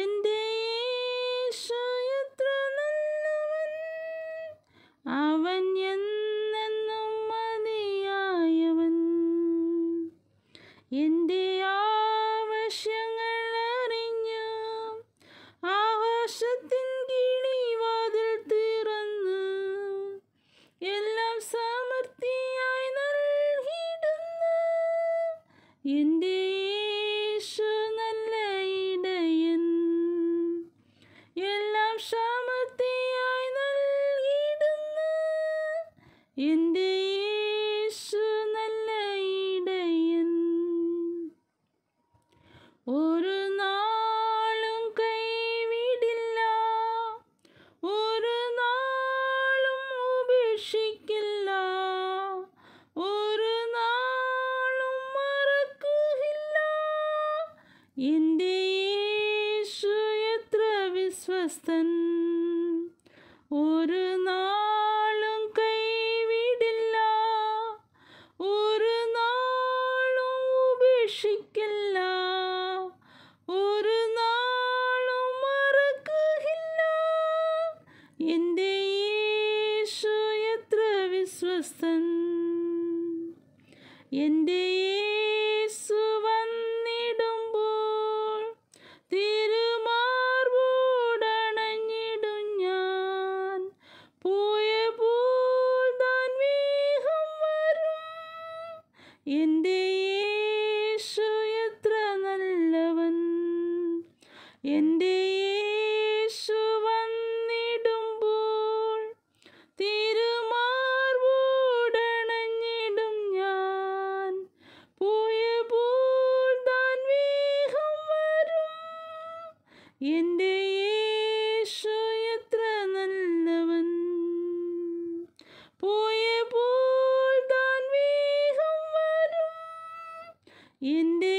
എൻ്റെ എത്ര നല്ലവൻ അവൻ എന്നെന്നും മതിയായവൻ എൻ്റെ ആവശ്യങ്ങൾ അറിഞ്ഞ് ആകാശത്തിൻ കിളിവാതിൽ തീർന്ന് എല്ലാം സമൃദ്ധിയായി നൽകിയിടുന്ന എൻ്റെ എൻ്റെ യേശു നല്ല ഇടയൻ ഒരു നാളും കൈവിടില്ല ഒരു നാളും ഉപേക്ഷിക്കില്ല ഒരു നാളും മറക്കുകയില്ല എൻ്റെ യേശു എത്ര വിശ്വസ്തൻ ഒരു സ്വസ്ഥൻ എൻ്റെ യേശു വന്നിടുമ്പോൾ ഞാൻ പോയ വരും എൻ്റെ യേശു എത്ര നല്ലവൻ എൻ്റെ എൻ്റെ യേശു എത്ര നല്ലവൻ പോയപ്പോൾ താൻ വേഗം വരും എൻ്റെ